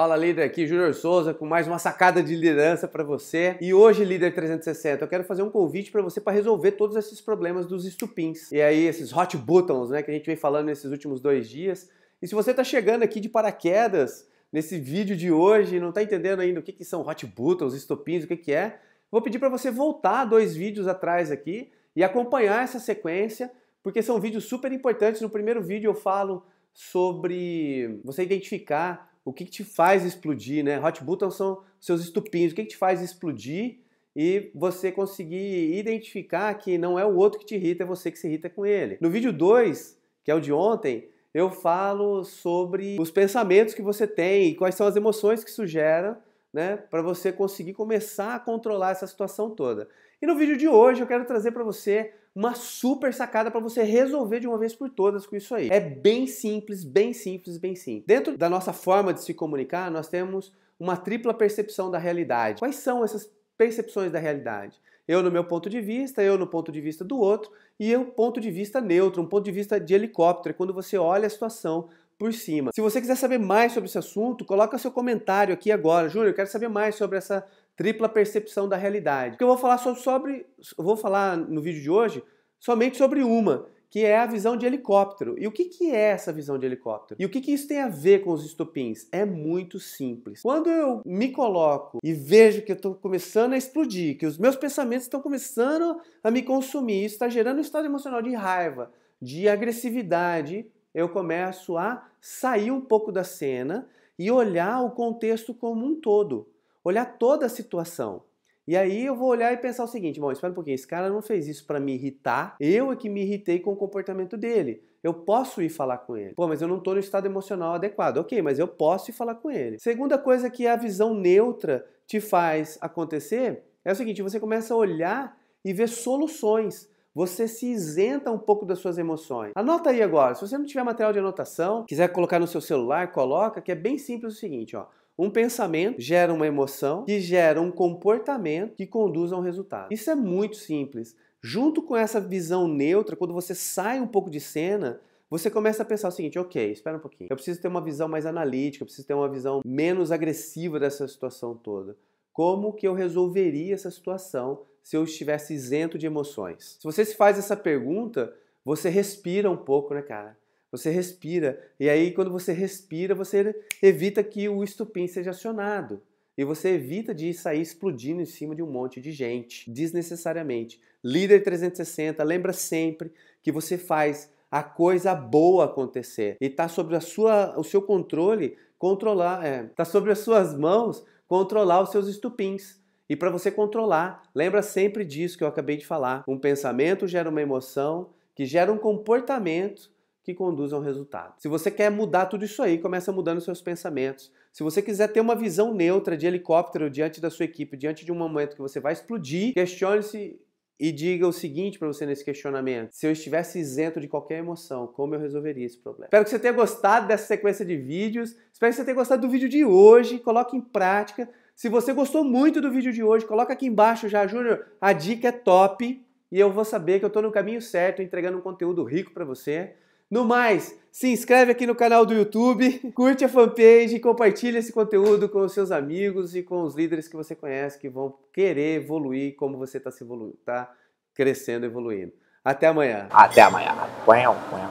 Fala líder aqui, Júnior Souza, com mais uma sacada de liderança para você. E hoje, líder 360, eu quero fazer um convite para você para resolver todos esses problemas dos estupins. E aí esses hot buttons, né, que a gente vem falando nesses últimos dois dias. E se você está chegando aqui de paraquedas nesse vídeo de hoje, e não está entendendo ainda o que, que são hot buttons, estupins, o que, que é, vou pedir para você voltar dois vídeos atrás aqui e acompanhar essa sequência, porque são vídeos super importantes. No primeiro vídeo eu falo sobre você identificar o que, que te faz explodir, né? Hot buttons são seus estupinhos, o que, que te faz explodir e você conseguir identificar que não é o outro que te irrita, é você que se irrita com ele. No vídeo 2, que é o de ontem, eu falo sobre os pensamentos que você tem e quais são as emoções que isso gera, né, para você conseguir começar a controlar essa situação toda. E no vídeo de hoje eu quero trazer para você uma super sacada para você resolver de uma vez por todas com isso aí. É bem simples, bem simples, bem simples. Dentro da nossa forma de se comunicar, nós temos uma tripla percepção da realidade. Quais são essas percepções da realidade? Eu no meu ponto de vista, eu no ponto de vista do outro e eu ponto de vista neutro, um ponto de vista de helicóptero, é quando você olha a situação por cima. Se você quiser saber mais sobre esse assunto, coloca seu comentário aqui agora. Júnior, eu quero saber mais sobre essa tripla percepção da realidade. Porque eu vou falar só sobre, eu vou falar no vídeo de hoje somente sobre uma, que é a visão de helicóptero. E o que, que é essa visão de helicóptero? E o que, que isso tem a ver com os estupins? É muito simples. Quando eu me coloco e vejo que eu estou começando a explodir, que os meus pensamentos estão começando a me consumir, isso está gerando um estado emocional de raiva, de agressividade, eu começo a sair um pouco da cena e olhar o contexto como um todo olhar toda a situação. E aí eu vou olhar e pensar o seguinte, bom, espera um pouquinho, esse cara não fez isso para me irritar, eu é que me irritei com o comportamento dele. Eu posso ir falar com ele. Pô, mas eu não estou no estado emocional adequado. Ok, mas eu posso ir falar com ele. Segunda coisa que a visão neutra te faz acontecer é o seguinte, você começa a olhar e ver soluções. Você se isenta um pouco das suas emoções. Anota aí agora. Se você não tiver material de anotação, quiser colocar no seu celular, coloca, que é bem simples o seguinte, ó. Um pensamento gera uma emoção, que gera um comportamento que conduz a um resultado. Isso é muito simples. Junto com essa visão neutra, quando você sai um pouco de cena, você começa a pensar o seguinte: ok, espera um pouquinho. Eu preciso ter uma visão mais analítica, eu preciso ter uma visão menos agressiva dessa situação toda. Como que eu resolveria essa situação se eu estivesse isento de emoções? Se você se faz essa pergunta, você respira um pouco, né, cara? Você respira. E aí, quando você respira, você evita que o estupim seja acionado. E você evita de sair explodindo em cima de um monte de gente, desnecessariamente. Líder 360, lembra sempre que você faz a coisa boa acontecer. E está sobre a sua, o seu controle controlar, está é, tá sobre as suas mãos controlar os seus estupins. E para você controlar, lembra sempre disso que eu acabei de falar. Um pensamento gera uma emoção, que gera um comportamento que conduz ao resultado. Se você quer mudar tudo isso aí, começa mudando seus pensamentos. Se você quiser ter uma visão neutra de helicóptero diante da sua equipe, diante de um momento que você vai explodir, questione-se e diga o seguinte para você nesse questionamento: se eu estivesse isento de qualquer emoção, como eu resolveria esse problema? Espero que você tenha gostado dessa sequência de vídeos. Espero que você tenha gostado do vídeo de hoje. Coloque em prática. Se você gostou muito do vídeo de hoje, coloca aqui embaixo já, Júnior, a dica é top e eu vou saber que eu estou no caminho certo, entregando um conteúdo rico para você. No mais, se inscreve aqui no canal do YouTube, curte a fanpage e compartilha esse conteúdo com os seus amigos e com os líderes que você conhece que vão querer evoluir como você está se evoluindo, tá crescendo, evoluindo. Até amanhã. Até amanhã.